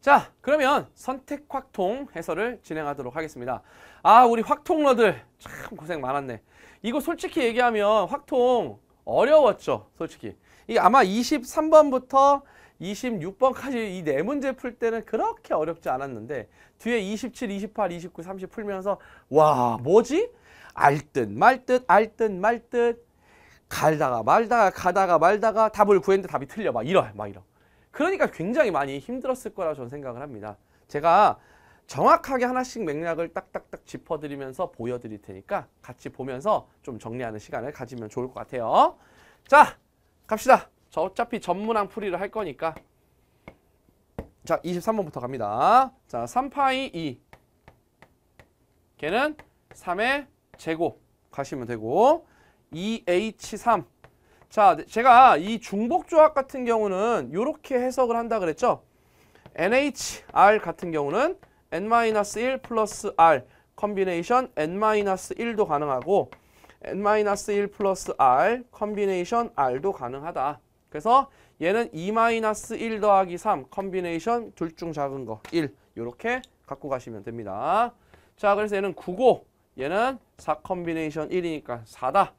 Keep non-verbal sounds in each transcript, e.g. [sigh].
자 그러면 선택 확통 해설을 진행하도록 하겠습니다 아 우리 확통러들 참 고생 많았네 이거 솔직히 얘기하면 확통 어려웠죠 솔직히 이게 아마 23번부터 26번까지 이 네 문제 풀 때는 그렇게 어렵지 않았는데 뒤에 27, 28, 29, 30 풀면서 와 뭐지? 알듯말듯알듯말듯 갈다가 말다가 가다가 말다가 답을 구했는데 답이 틀려 막 이러 막 이러 그러니까 굉장히 많이 힘들었을 거라고 저는 생각을 합니다. 제가 정확하게 하나씩 맥락을 딱딱딱 짚어드리면서 보여드릴 테니까 같이 보면서 좀 정리하는 시간을 가지면 좋을 것 같아요. 자, 갑시다. 저 어차피 전문항 풀이를 할 거니까. 자, 23번부터 갑니다. 자, 3파이 2. 걔는 3의 제곱 가시면 되고 2h3 자, 네, 제가 이 중복 조합 같은 경우는 이렇게 해석을 한다 그랬죠? NHR 같은 경우는 N-1 플러스 R 컨비네이션 N-1도 가능하고 N-1 플러스 R 컨비네이션 R도 가능하다. 그래서 얘는 2-1 더하기 3 컨비네이션 둘 중 작은 거 1. 이렇게 갖고 가시면 됩니다. 자, 그래서 얘는 9고 얘는 4 컨비네이션 1이니까 4다.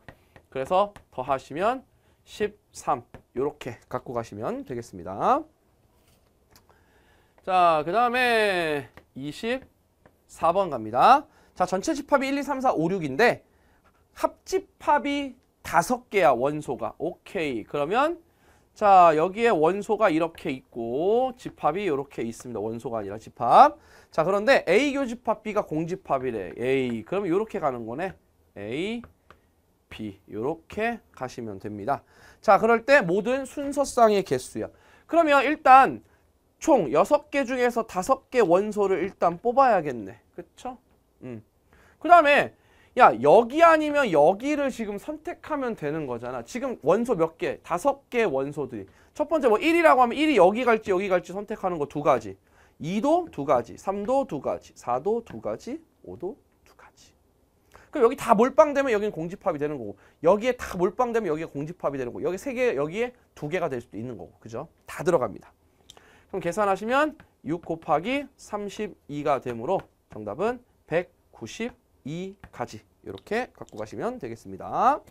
그래서 더하시면 13 이렇게 갖고 가시면 되겠습니다. 자, 그 다음에 24번 갑니다. 자, 전체 집합이 1, 2, 3, 4, 5, 6인데 합집합이 5 개야 원소가 오케이 그러면 자 여기에 원소가 이렇게 있고 집합이 이렇게 있습니다 원소가 아니라 집합 자 그런데 A교 집합 B가 공집합이래 A 그럼면 이렇게 가는 거네 A 높이 렇게 가시면 됩니다. 자 그럴 때 모든 순서쌍의 개수야. 그러면 일단 총 여섯 개 중에서 다섯 개 원소를 일단 뽑아야겠네. 그쵸? 음. 그 다음에 야 여기 아니면 여기를 지금 선택하면 되는 거잖아. 지금 원소 몇 개? 다섯 개 원소들이. 첫 번째 뭐 1이라고 하면 1이 여기 갈지 여기 갈지 선택하는 거 두 가지. 2도 두 가지, 3도 두 가지, 4도 두 가지, 5도 그럼 여기 다 몰빵되면 여기는 공집합이 되는 거고 여기에 다 몰빵되면 여기가 공집합이 되는 거고 여기 세 개, 여기에 두 개가 될 수도 있는 거고 그죠? 다 들어갑니다. 그럼 계산하시면 6 곱하기 32가 되므로 정답은 192가지 이렇게 갖고 가시면 되겠습니다.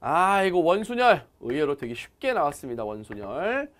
아 이거 원순열 의외로 되게 쉽게 나왔습니다. 원순열.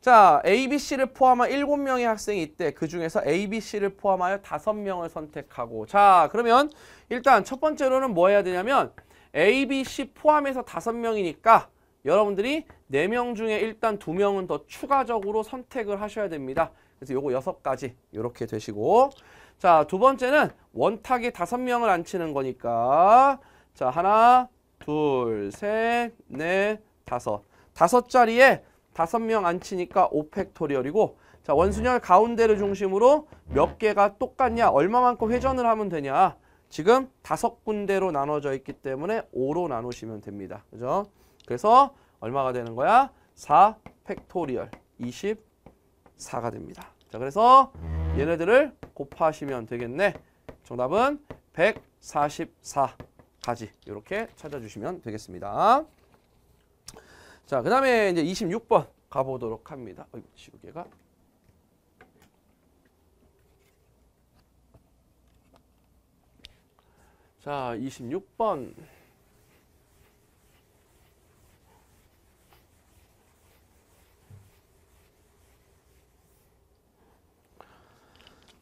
자, ABC를 포함한 7명의 학생이 있대. 그 중에서 ABC를 포함하여 5명을 선택하고. 자, 그러면 일단 첫 번째로는 뭐 해야 되냐면 ABC 포함해서 5명이니까 여러분들이 4명 중에 일단 2명은 더 추가적으로 선택을 하셔야 됩니다. 그래서 요거 6가지 이렇게 되시고 자, 두 번째는 원탁에 5명을 앉히는 거니까 자, 하나, 둘, 셋, 넷, 다섯 다섯 자리에 다섯 명 앉히니까 5팩토리얼이고 자 네. 원순열 가운데를 중심으로 몇 개가 똑같냐 얼마만큼 회전을 하면 되냐 지금 다섯 군데로 나눠져 있기 때문에 5로 나누시면 됩니다. 그죠? 그래서 얼마가 되는 거야? 4 팩토리얼 24가 됩니다. 자, 그래서 얘네들을 곱하시면 되겠네. 정답은 144가지 이렇게 찾아주시면 되겠습니다. 자, 그 다음에 이제 26번 가보도록 합니다. 어이구, 시계가 자, 26번.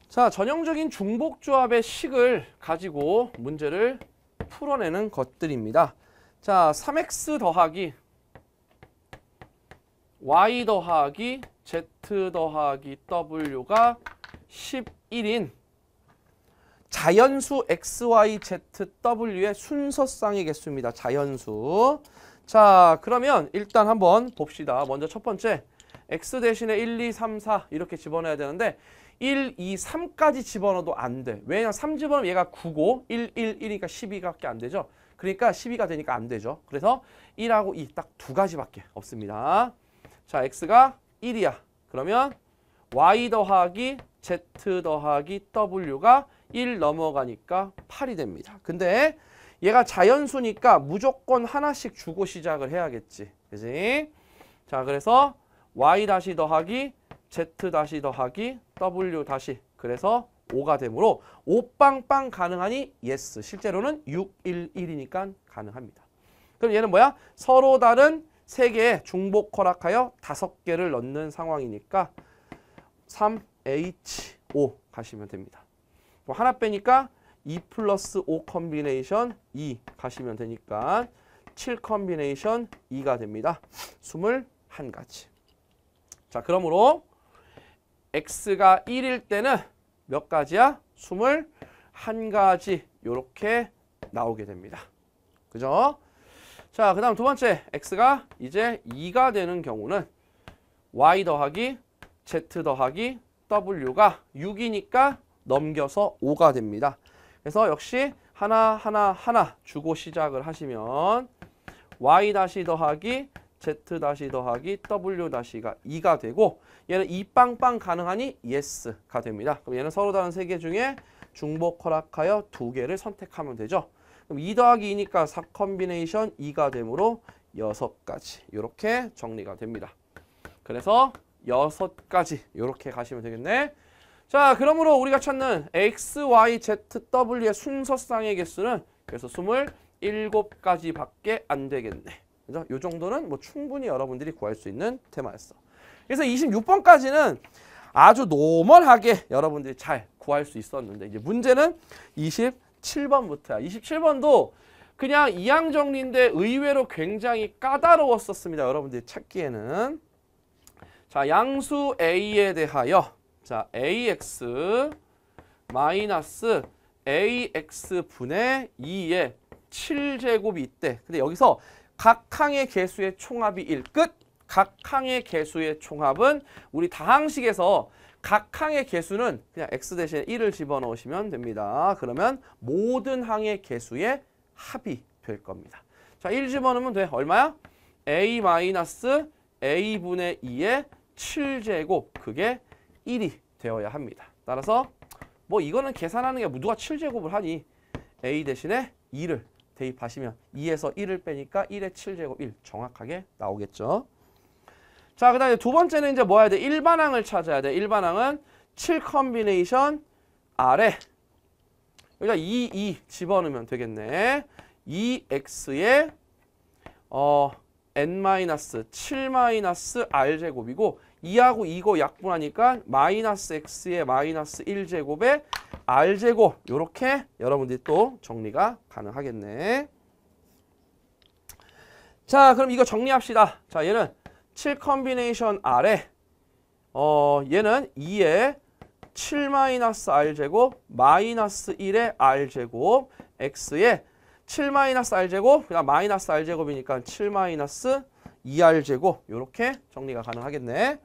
자, 전형적인 중복조합의 식을 가지고 문제를 풀어내는 것들입니다. 자, 3x 더하기 y 더하기 z 더하기 w가 11인 자연수 x, y, z, w의 순서쌍의 개수입니다. 자연수. 자, 그러면 일단 한번 봅시다. 먼저 첫 번째 x 대신에 1, 2, 3, 4 이렇게 집어넣어야 되는데 1, 2, 3까지 집어넣어도 안 돼. 왜냐면 3 집어넣으면 얘가 9고 1, 1, 1이니까 12밖에 안 되죠. 그러니까 12가 되니까 안 되죠. 그래서 1하고 2 딱 두 가지밖에 없습니다. 자, x가 1이야. 그러면 y 더하기 z 더하기 w가 1 넘어가니까 8이 됩니다. 근데 얘가 자연수니까 무조건 하나씩 주고 시작을 해야겠지. 그지? 자, 그래서 y 다시 더하기 z 다시 더하기 w 다시 그래서 5가 되므로 5빵빵 가능하니 yes. 실제로는 6, 1, 1이니까 가능합니다. 그럼 얘는 뭐야? 서로 다른 3개에 중복 허락하여 5개를 넣는 상황이니까 3H5 가시면 됩니다. 뭐 하나 빼니까 2 플러스 5 컨비네이션 2 e 가시면 되니까 7 컨비네이션 2가 됩니다. 21가지. 자 그러므로 x가 1일 때는 몇 가지야? 21가지 이렇게 나오게 됩니다. 그죠? 자, 그 다음 두 번째 x가 이제 2가 되는 경우는 y 더하기 z 더하기 w가 6이니까 넘겨서 5가 됩니다. 그래서 역시 하나 하나 하나 주고 시작을 하시면 y 다시 더하기 z 다시 더하기 w 다시가 2가 되고 얘는 2 빵빵 가능하니 yes가 됩니다. 그럼 얘는 서로 다른 세 개 중에 중복 허락하여 두 개를 선택하면 되죠. 그럼 2 더하기 2니까 4 컨비네이션 2가 되므로 6가지 이렇게 정리가 됩니다. 그래서 6가지 이렇게 가시면 되겠네. 자 그러므로 우리가 찾는 x, y, z, w의 순서상의 개수는 그래서 27가지 밖에 안 되겠네. 그죠? 이 정도는 뭐 충분히 여러분들이 구할 수 있는 테마였어. 그래서 26번까지는 아주 노멀하게 여러분들이 잘 구할 수 있었는데 이제 문제는 2 0 7번부터야. 27번도 그냥 이항정리인데 의외로 굉장히 까다로웠었습니다. 여러분들이 찾기에는. 자, 양수 A에 대하여 자, AX 마이너스 AX분의 2의 7제곱이 있대. 근데 여기서 각 항의 개수의 총합이 1 끝. 각 항의 개수의 총합은 우리 다항식에서 각 항의 개수는 그냥 x 대신에 1을 집어넣으시면 됩니다. 그러면 모든 항의 개수의 합이 될 겁니다. 자, 1 집어넣으면 돼. 얼마야? a 마이너스 a분의 2의 7제곱 그게 1이 되어야 합니다. 따라서 뭐 이거는 계산하는 게 누가 7제곱을 하니 a 대신에 2를 대입하시면 2에서 1을 빼니까 1의 7제곱 1 정확하게 나오겠죠. 자, 그 다음에 두 번째는 이제 뭐 해야 돼? 일반항을 찾아야 돼. 일반항은 7 컨비네이션 아래. 여기다 2, 2 집어넣으면 되겠네. 2x의 어, n-7-r제곱이고 2하고 2고 약분하니까 마이너스 x의 마이너스 1제곱에 r제곱 이렇게 여러분들이 또 정리가 가능하겠네. 자 그럼 이거 정리합시다. 자 얘는 7 컨비네이션 아래 어 얘는 2에 7 마이너스 r제곱 마이너스 1의 r제곱 x에 7 마이너스 r제곱 그냥 마이너스 r제곱이니까 7 마이너스 2r제곱 이렇게 정리가 가능하겠네.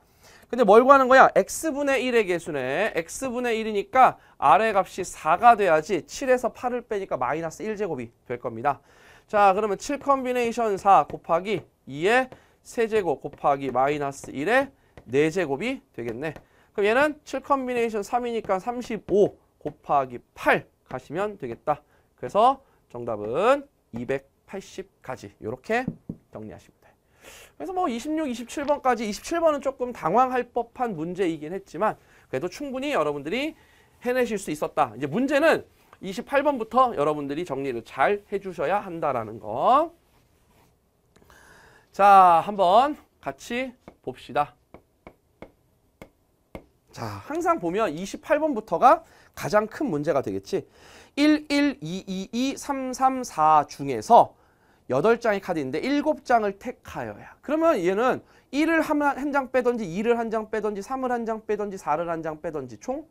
근데 뭘 구하는 거야? x분의 1의 개수네. x분의 1이니까 r의 값이 4가 돼야지 7에서 8을 빼니까 마이너스 1제곱이 될 겁니다. 자 그러면 7 컨비네이션 4 곱하기 2에 세제곱 곱하기 마이너스 1의 4제곱이 되겠네. 그럼 얘는 7 컨비네이션 3이니까 35 곱하기 8 가시면 되겠다. 그래서 정답은 280까지 이렇게 정리하시면 돼 그래서 뭐 26, 27번까지 27번은 조금 당황할 법한 문제이긴 했지만 그래도 충분히 여러분들이 해내실 수 있었다. 이제 문제는 28번부터 여러분들이 정리를 잘 해주셔야 한다라는 거. 자, 한번 같이 봅시다. 자, 항상 보면 28번부터가 가장 큰 문제가 되겠지. 1, 1, 2, 2, 2, 3, 3, 4 중에서 8장의 카드인데 7장을 택하여야. 그러면 얘는 1을 한 장 빼든지 2를 한 장 빼든지 3을 한 장 빼든지 4를 한 장 빼든지 총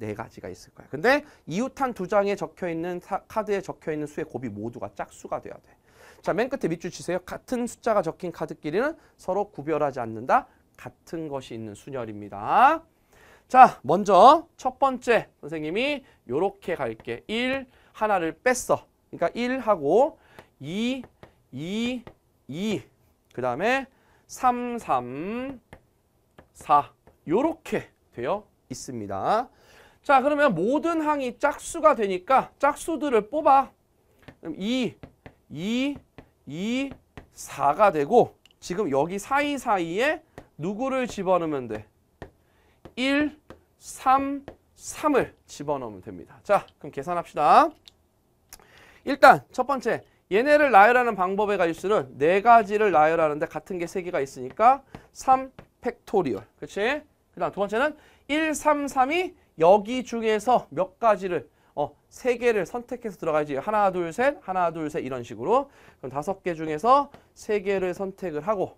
4가지가 있을 거야. 근데 이웃한 2장에 적혀있는 카드에 적혀있는 수의 곱이 모두가 짝수가 돼야 돼. 자, 맨 끝에 밑줄 치세요. 같은 숫자가 적힌 카드끼리는 서로 구별하지 않는다. 같은 것이 있는 순열입니다. 자, 먼저 첫 번째 선생님이 요렇게 갈게. 1 하나를 뺐어. 그러니까 1하고 2, 2, 2. 그다음에 3, 3, 4. 요렇게 되어 있습니다. 자, 그러면 모든 항이 짝수가 되니까 짝수들을 뽑아. 그럼 2, 2, 2, 4가 되고 지금 여기 사이사이에 누구를 집어넣으면 돼? 1, 3, 3을 집어넣으면 됩니다. 자, 그럼 계산합시다. 일단 첫 번째, 얘네를 나열하는 방법의 가짓수는 네 가지를 나열하는데 같은 게 세 개가 있으니까 3 팩토리얼. 그렇지? 그다음 두 번째는 1, 3, 3이 여기 중에서 몇 가지를 어, 세 개를 선택해서 들어가야지 하나 둘 셋 하나 둘 셋 이런 식으로 그럼 다섯 개 중에서 세 개를 선택을 하고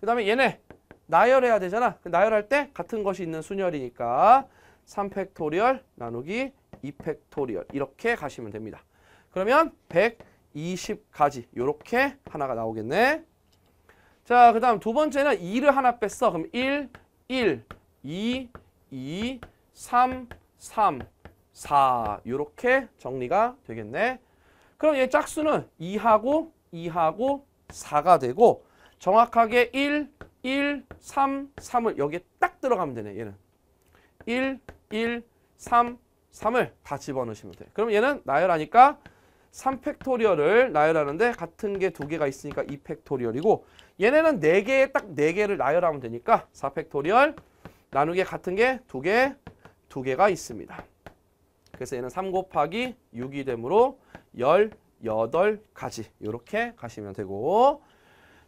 그 다음에 얘네 나열해야 되잖아 그 나열할 때 같은 것이 있는 순열이니까 3팩토리얼 나누기 2팩토리얼 이렇게 가시면 됩니다 그러면 120가지 이렇게 하나가 나오겠네 자, 그 다음 두 번째는 2를 하나 뺐어. 그럼 1, 1, 2, 2, 3, 3, 4 이렇게 정리가 되겠네. 그럼 얘 짝수는 2하고 2하고 4가 되고 정확하게 1, 1, 3, 3을 여기에 딱 들어가면 되네 얘는 1, 1, 3, 3을 다 집어넣으시면 돼 그럼 얘는 나열하니까 3팩토리얼을 나열하는데 같은 게 두 개가 있으니까 2팩토리얼이고 얘네는 4개에 딱 4개를 나열하면 되니까 4팩토리얼 나누기 같은 게 두 개, 두 개가 있습니다 그래서 얘는 3 곱하기 6이 되므로 18가지 이렇게 가시면 되고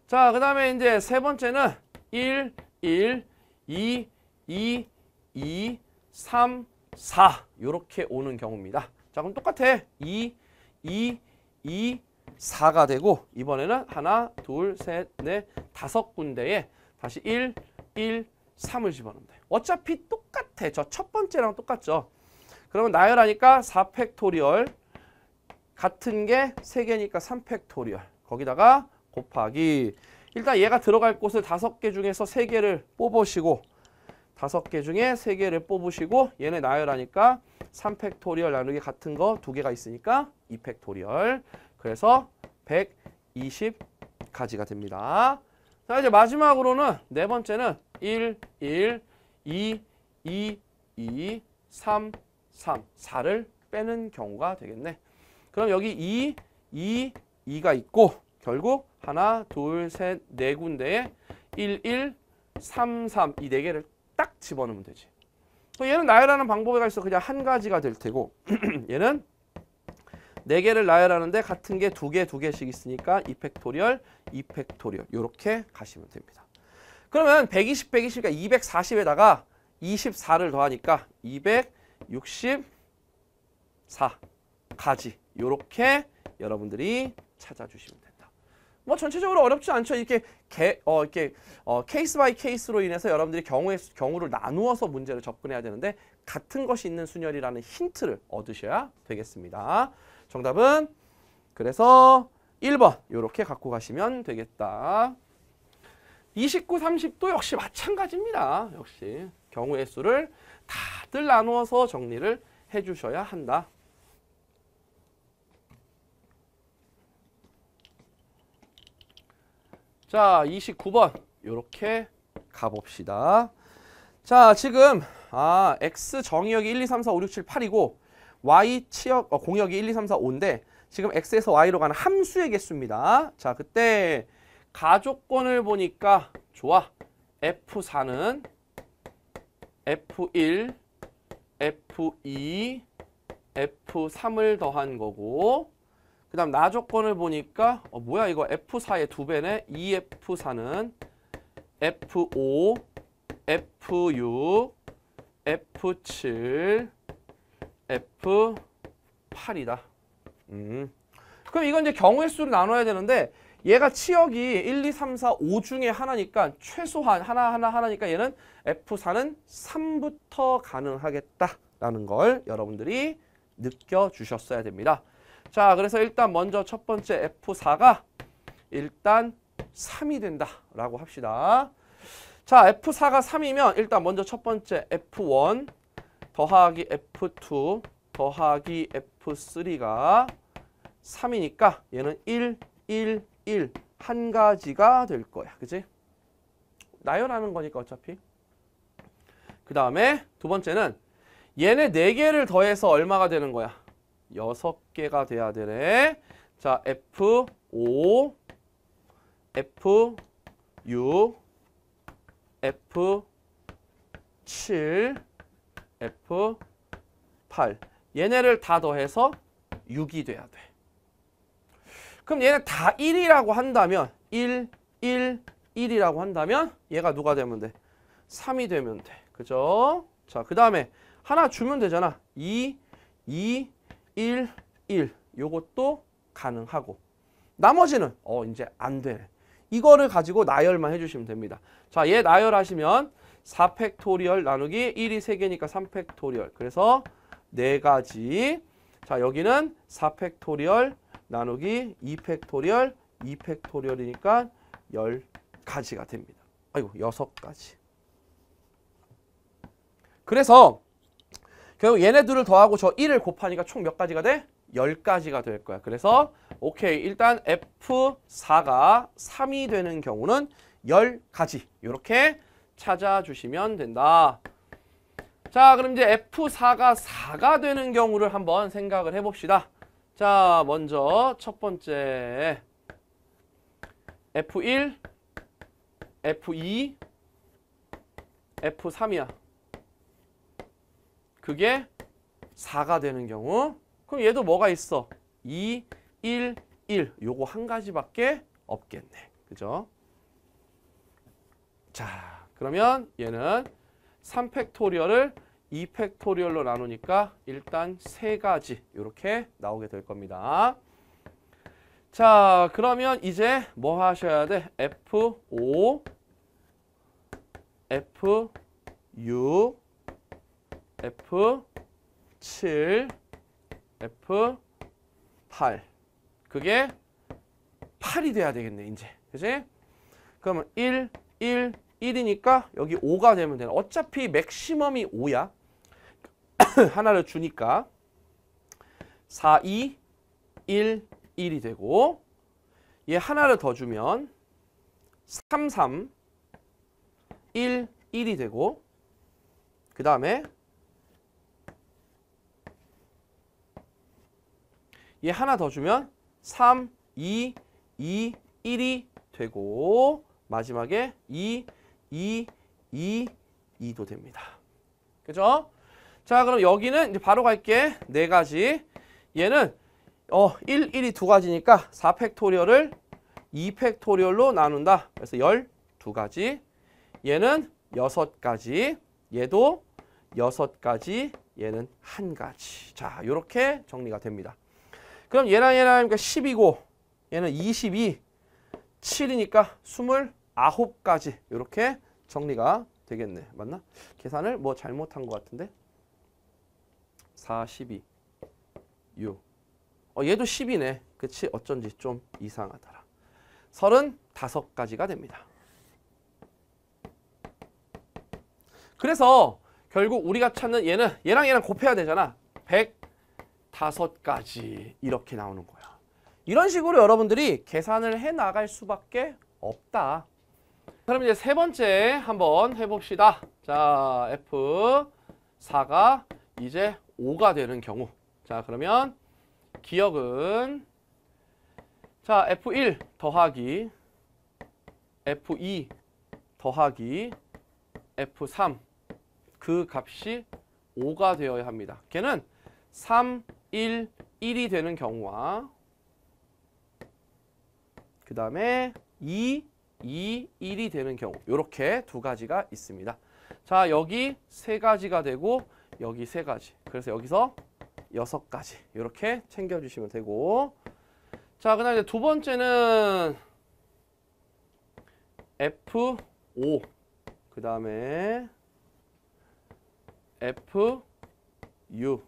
자, 그 다음에 이제 세 번째는 1, 1, 2, 2, 2, 3, 4 이렇게 오는 경우입니다. 자, 그럼 똑같아. 2, 2, 2, 4가 되고 이번에는 하나, 둘, 셋, 넷, 다섯 군데에 다시 1, 1, 3을 집어넣으면 돼. 어차피 똑같아. 저 첫 번째랑 똑같죠. 그러면 나열하니까 4팩토리얼 같은 게 3개니까 3팩토리얼 거기다가 곱하기 일단 얘가 들어갈 곳을 5개 중에서 3개를 뽑으시고 5개 중에 3개를 뽑으시고 얘네 나열하니까 3팩토리얼 나누기 같은 거 2개가 있으니까 2팩토리얼 그래서 120가지가 됩니다. 자 이제 마지막으로는 네 번째는 1, 1, 2, 2, 2, 3, 3, 4를 빼는 경우가 되겠네. 그럼 여기 2, 2, 2가 있고 결국 하나, 둘, 셋, 네 군데에 1, 1, 3, 3 이 네 개를 딱 집어넣으면 되지. 얘는 나열하는 방법에 가있어 그냥 한 가지가 될 테고 [clears throat] 얘는 네 개를 나열하는데 같은 게 두 개, 두 개씩 있으니까 이 팩토리얼, 이 팩토리얼 이렇게 가시면 됩니다. 그러면 120, 120, 그러니까 240에다가 24를 더하니까 200 64가지 이렇게 여러분들이 찾아주시면 된다. 뭐 전체적으로 어렵지 않죠. 이렇게 개, 어, 이렇게 어, 케이스 바이 케이스로 인해서 여러분들이 경우의 경우를 나누어서 문제를 접근해야 되는데 같은 것이 있는 순열이라는 힌트를 얻으셔야 되겠습니다. 정답은 그래서 1번 이렇게 갖고 가시면 되겠다. 29, 30도 역시 마찬가지입니다. 역시 경우의 수를 다 값들 나누어서 정리를 해 주셔야 한다. 자, 29번 이렇게 가봅시다. 자, 지금 아, x 정의역이 1, 2, 3, 4, 5, 6, 7, 8이고 y 치역 어, 공역이 1, 2, 3, 4, 5인데 지금 x에서 y로 가는 함수의 개수입니다. 자, 그때 가족권을 보니까 좋아. F4는 F1, F2, e, F3을 더한 거고 그 다음 나 조건을 보니까 어, 뭐야 이거 F4의 두 배네 EF4는 F5, F6, F7, F8이다. 음. 그럼 이건 이제 경우의 수를 나눠야 되는데 얘가 치역이 1, 2, 3, 4, 5 중에 하나니까 최소한 하나 하나 하나니까 얘는 F4는 3부터 가능하겠다라는 걸 여러분들이 느껴주셨어야 됩니다. 자, 그래서 일단 먼저 첫 번째 F4가 일단 3이 된다라고 합시다. 자, F4가 3이면 일단 먼저 첫 번째 F1 더하기 F2 더하기 F3가 3이니까 얘는 1, 1, 1, 한 가지가 될 거야. 그지? 나열하는 거니까 어차피. 그 다음에 두 번째는 얘네 4개를 더해서 얼마가 되는 거야? 6개가 돼야 되네. 자, F5, F6, F7, F8 얘네를 다 더해서 6이 돼야 돼. 그럼 얘는 다 1이라고 한다면 1, 1, 1이라고 한다면 얘가 누가 되면 돼? 3이 되면 돼. 그죠? 자, 그 다음에 하나 주면 되잖아. 2, 2, 1, 1. 요것도 가능하고. 나머지는 어 이제 안 되네. 이거를 가지고 나열만 해주시면 됩니다. 자, 얘 나열하시면 4팩토리얼 나누기 1이 3개니까 3팩토리얼. 그래서 4가지. 자, 여기는 4팩토리얼 나누기 2 팩토리얼 2 팩토리얼이니까 10가지가 됩니다. 아이고 6가지. 그래서 결국 얘네들을 더하고 저 1을 곱하니까 총 몇 가지가 돼? 10가지가 될 거야. 그래서 오케이 일단 F4가 3이 되는 경우는 10가지 이렇게 찾아주시면 된다. 자 그럼 이제 F4가 4가 되는 경우를 한번 생각을 해봅시다. 자, 먼저 첫 번째 F1, F2, F3이야. 그게 4가 되는 경우 그럼 얘도 뭐가 있어? 2, 1, 1 요거 한 가지밖에 없겠네. 그죠? 자, 그러면 얘는 3팩토리얼을 2팩토리얼로 나누니까 일단 세 가지 이렇게 나오게 될 겁니다. 자, 그러면 이제 뭐 하셔야 돼? F5, F6, F7, F8. 그게 8이 돼야 되겠네, 이제. 그지? 그러면 1, 1, 1이니까 여기 5가 되면 되는 어차피 맥시멈이 5야. [coughs] 하나를 주니까 4, 2, 1, 1이 되고 얘 하나를 더 주면 3, 3, 1, 1이 되고 그 다음에 얘 하나 더 주면 3, 2, 2, 1이 되고 마지막에 2, 2, 2, 2도 됩니다. 그죠? 자, 그럼 여기는 이제 바로 갈게. 네 가지. 얘는 어, 1, 1이 두 가지니까 4팩토리얼을 2팩토리얼로 나눈다. 그래서 12가지. 얘는 6가지. 얘도 6가지. 얘는 1가지. 자, 이렇게 정리가 됩니다. 그럼 얘랑 얘랑 그러니까 10이고 얘는 22. 7이니까 20 아홉 가지 이렇게 정리가 되겠네. 맞나? 계산을 뭐 잘못한 것 같은데. 4, 2 6. 어, 얘도 10이네. 그치? 어쩐지 좀 이상하더라. 35가지가 됩니다. 그래서 결국 우리가 찾는 얘는 얘랑 얘랑 곱해야 되잖아. 105가지 이렇게 나오는 거야. 이런 식으로 여러분들이 계산을 해나갈 수밖에 없다. 그럼 이제 세 번째 한번 해봅시다. 자, F4가 이제 5가 되는 경우. 자, 그러면 기억은 자, F1 더하기 F2 더하기 F3 그 값이 5가 되어야 합니다. 걔는 3, 1, 1이 되는 경우와 그 다음에 2, 2, 1이 되는 경우 이렇게 두 가지가 있습니다. 자 여기 세 가지가 되고 여기 세 가지 그래서 여기서 여섯 가지 이렇게 챙겨주시면 되고 자 그다음에 두 번째는 F5 그 다음에 f 6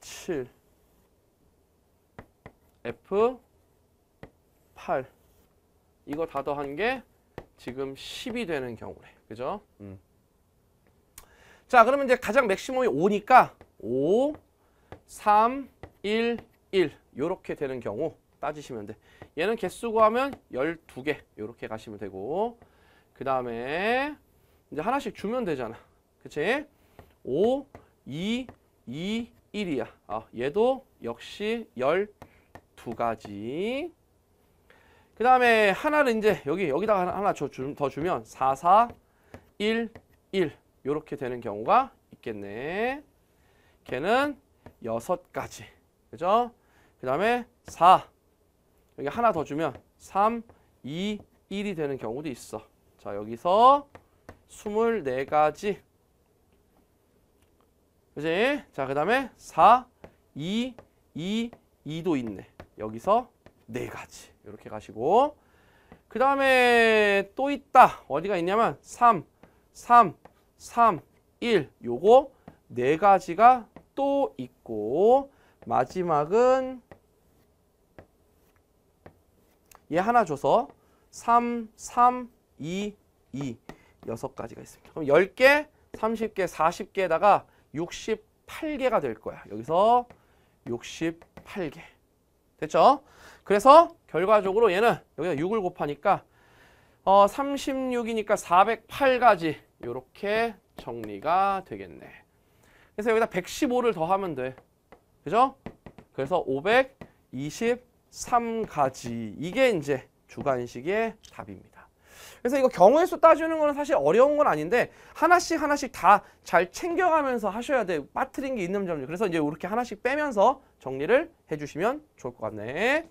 F7 F 8 이거 다 더한 게 지금 10이 되는 경우래 그죠? 음. 자 그러면 이제 가장 맥시멈이 5니까 5 3 1 1 요렇게 되는 경우 따지시면 돼 얘는 개수 구하면 12개 요렇게 가시면 되고 그 다음에 이제 하나씩 주면 되잖아 그치? 5 2 2 1이야 아, 얘도 역시 12가지 그 다음에 하나를 이제 여기 여기다가 하나, 더, 주, 더 주면 4, 4, 1, 1 이렇게 되는 경우가 있겠네. 걔는 6 가지. 그죠? 그 다음에 4 여기 하나 더 주면 3, 2, 1이 되는 경우도 있어. 자 여기서 24가지. 그지? 자그 다음에 4, 2, 2, 2도 있네. 여기서 네 가지 이렇게 가시고 그 다음에 또 있다 어디가 있냐면 3, 3, 3, 1 요거 네 가지가 또 있고 마지막은 얘 하나 줘서 3, 3, 2, 2 여섯 가지가 있습니다. 그럼 10개, 30개, 40개에다가 68개가 될 거야. 여기서 68개. 됐죠? 그래서 결과적으로 얘는 여기다 6을 곱하니까 어 36이니까 4 0 8가지 이렇게 정리가 되겠네. 그래서 여기다 115를 더하면 돼. 그죠? 그래서 523가지 이게 이제 주관식의 답입니다. 그래서 이거 경우의 수 따지는 거는 사실 어려운 건 아닌데 하나씩 하나씩 다 잘 챙겨가면서 하셔야 돼요. 빠뜨린 게 있는 점이. 그래서 이제 이렇게 하나씩 빼면서 정리를 해주시면 좋을 것 같네.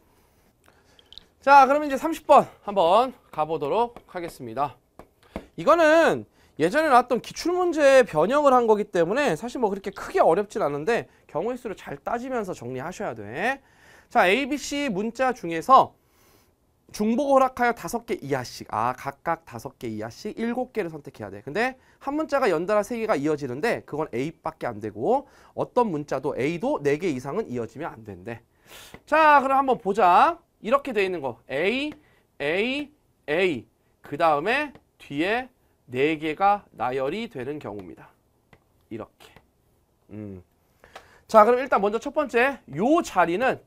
자, 그러면 이제 30번 한번 가보도록 하겠습니다. 이거는 예전에 나왔던 기출문제 변형을 한 거기 때문에 사실 뭐 그렇게 크게 어렵진 않은데 경우의 수를 잘 따지면서 정리하셔야 돼. 자, A, B, C 문자 중에서 중복 허락하여 다섯 개 이하씩 아 각각 다섯 개 이하씩 일곱 개를 선택해야 돼 근데 한 문자가 연달아 세 개가 이어지는데 그건 A밖에 안 되고 어떤 문자도 A도 네 개 이상은 이어지면 안 된대 자 그럼 한번 보자 이렇게 돼 있는 거 A, A, A 그 다음에 뒤에 네 개가 나열이 되는 경우입니다. 이렇게. 음. 자 그럼 일단 먼저 첫 번째 요 자리는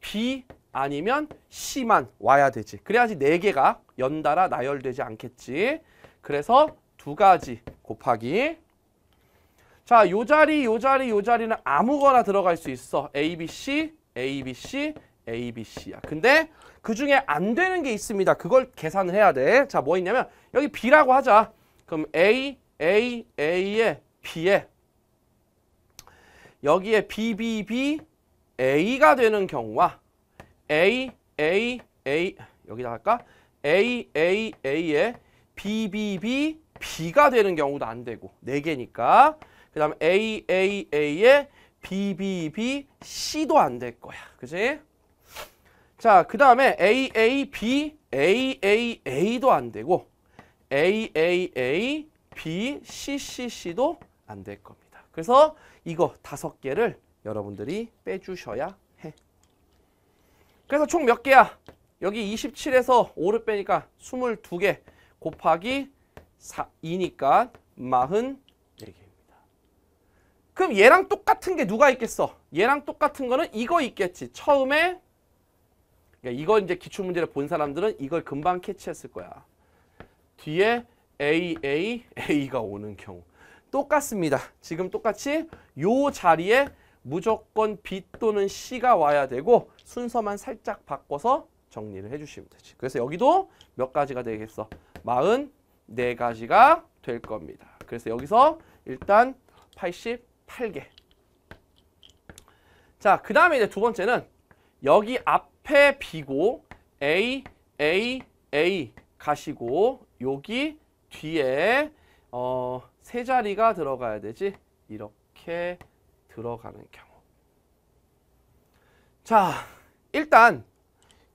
B 아니면 C만 와야 되지. 그래야지 네 개가 연달아 나열되지 않겠지. 그래서 두 가지 곱하기 자, 요 자리, 요 자리, 요 자리는 아무거나 들어갈 수 있어. A, B, C, A, B, C, A, B, C야. 근데 그 중에 안 되는 게 있습니다. 그걸 계산을 해야 돼. 자, 뭐 있냐면 여기 B라고 하자. 그럼 A, A, A에 B에 여기에 B, B, B, A가 되는 경우와 A, A, A 여기다 할까? A, A, A에 B, B, B, B가 되는 경우도 안 되고 네 개니까 그 다음 A, A, A에 B, B, B, C도 안 될 거야. 그지? 자, 그 다음에 AAB, AAA도 안 되고 AAA, BCCC도 안 될 겁니다. 그래서 이거 다섯 개를 여러분들이 빼주셔야 해. 그래서 총 몇 개야? 여기 27에서 5를 빼니까 22개 곱하기 4, 2니까 44개입니다. 그럼 얘랑 똑같은 게 누가 있겠어? 얘랑 똑같은 거는 이거 있겠지. 처음에 그러니까 이걸 이제 기출문제를 본 사람들은 이걸 금방 캐치했을 거야. 뒤에 A, A, A가 오는 경우. 똑같습니다. 지금 똑같이 요 자리에 무조건 B 또는 C가 와야 되고 순서만 살짝 바꿔서 정리를 해주시면 되지. 그래서 여기도 몇 가지가 되겠어? 44가지가 될 겁니다. 그래서 여기서 일단 88개. 자, 그 다음에 이제 두 번째는 여기 앞에 B고 A, A, A 가시고 여기 뒤에 어, 세 자리가 들어가야 되지 이렇게 들어가는 경우 자 일단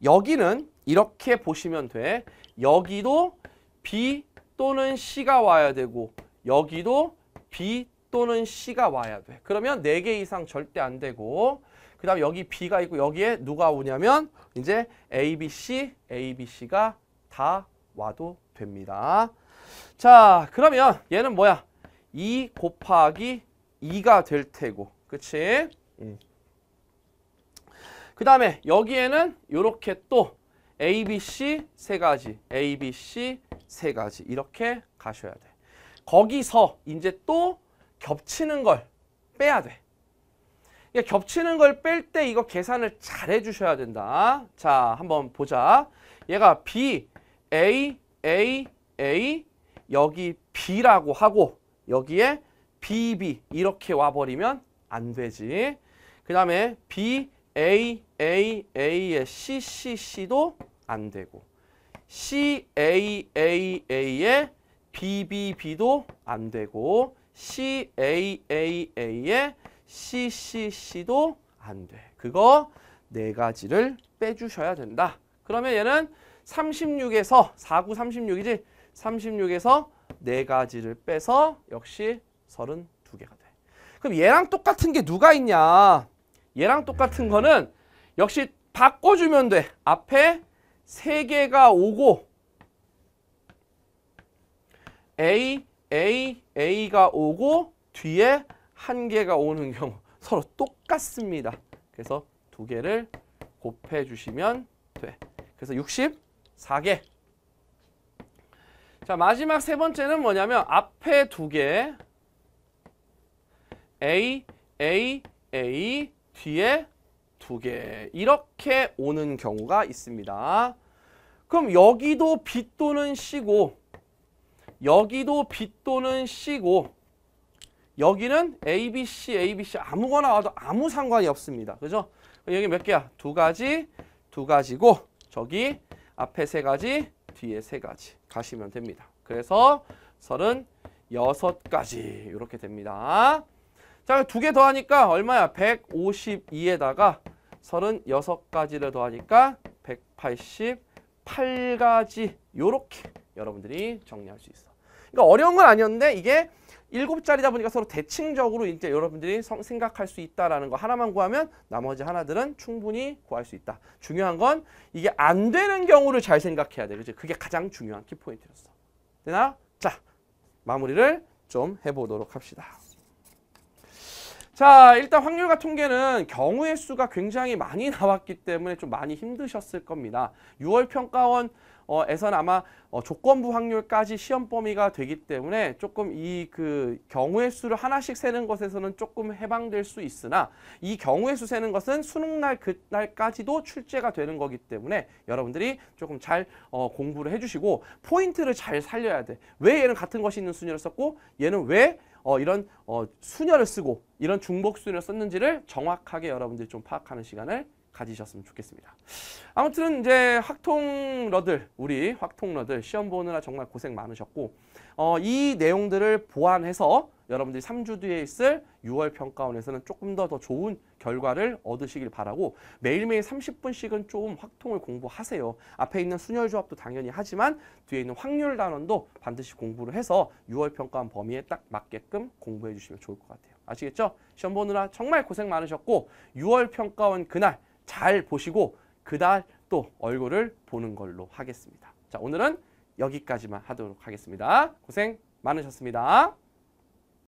여기는 이렇게 보시면 돼 여기도 B 또는 C가 와야 되고 여기도 B 또는 C가 와야 돼 그러면 4개 이상 절대 안 되고 그 다음 에 여기 B가 있고 여기에 누가 오냐면 이제 A, B, C, A, B, C가 다 와도 됩니다. 자 그러면 얘는 뭐야? 2 e 곱하기 2가 될 테고 그치? 음. 그 다음에 여기에는 이렇게 또 A, B, C 세 가지 A, B, C 세 가지 이렇게 가셔야 돼. 거기서 이제 또 겹치는 걸 빼야 돼. 겹치는 걸 뺄 때 이거 계산을 잘 해주셔야 된다. 자, 한번 보자. 얘가 B, A, A, A, 여기 B라고 하고 여기에 B, B 이렇게 와버리면 안 되지. 그 다음에 B, A, A, A의 C, C, C도 안 되고 C, A, A, a 에 B, B, B도 안 되고 C, A, A, a 에 CCC도 안 돼. 그거 네 가지를 빼주셔야 된다. 그러면 얘는 36에서 49, 36이지 36에서 네 가지를 빼서 역시 32개가 돼. 그럼 얘랑 똑같은 게 누가 있냐? 얘랑 똑같은 거는 역시 바꿔주면 돼. 앞에 3개가 오고 A, A, A가 오고 뒤에 한 개가 오는 경우 [laughs] 서로 똑같습니다. 그래서 두 개를 곱해 주시면 돼. 그래서 64개. 자, 마지막 세 번째는 뭐냐면 앞에 두 개 A, A, A 뒤에 두 개. 이렇게 오는 경우가 있습니다. 그럼 여기도 B 또는 C고 여기도 B 또는 C고 여기는 ABC, ABC 아무거나 와도 아무 상관이 없습니다. 그죠? 여기 몇 개야? 두 가지, 두 가지고 저기 앞에 세 가지, 뒤에 세 가지 가시면 됩니다. 그래서 36가지 이렇게 됩니다. 자, 두 개 더하니까 얼마야? 152에다가 36가지를 더하니까 188가지 이렇게 여러분들이 정리할 수 있어. 그러니까 어려운 건 아니었는데 이게 일곱 자리다 보니까 서로 대칭적으로 이제 여러분들이 생각할 수 있다라는 거 하나만 구하면 나머지 하나들은 충분히 구할 수 있다. 중요한 건 이게 안 되는 경우를 잘 생각해야 돼. 그지? 그게 가장 중요한 키포인트였어. 되나? 자, 마무리를 좀 해보도록 합시다. 자, 일단 확률과 통계는 경우의 수가 굉장히 많이 [laughs] 나왔기 때문에 좀 많이 힘드셨을 겁니다. 6월 평가원 어, 에서는 아마 어, 조건부 확률까지 시험 범위가 되기 때문에 조금 이 그 경우의 수를 하나씩 세는 것에서는 조금 해방될 수 있으나 이 경우의 수 세는 것은 수능날 그날까지도 출제가 되는 거기 때문에 여러분들이 조금 잘 어, 공부를 해주시고 포인트를 잘 살려야 돼. 왜 얘는 같은 것이 있는 순위를 썼고 얘는 왜 어, 이런 어, 순열을 쓰고 이런 중복 순열을 썼는지를 정확하게 여러분들이 좀 파악하는 시간을 가지셨으면 좋겠습니다. 아무튼 이제 확통러들 우리 확통러들 시험 보느라 정말 고생 많으셨고 어, 이 내용들을 보완해서 여러분들이 3주 뒤에 있을 6월 평가원에서는 조금 더 더 좋은 결과를 얻으시길 바라고 매일매일 30분씩은 좀 확통을 공부하세요. 앞에 있는 순열조합도 당연히 하지만 뒤에 있는 확률 단원도 반드시 공부를 해서 6월 평가원 범위에 딱 맞게끔 공부해 주시면 좋을 것 같아요. 아시겠죠? 시험 보느라 정말 고생 많으셨고 6월 평가원 그날 잘 보시고 그날또 얼굴을 보는 걸로 하겠습니다. 자, 오늘은 여기까지만 하도록 하겠습니다. 고생 많으셨습니다.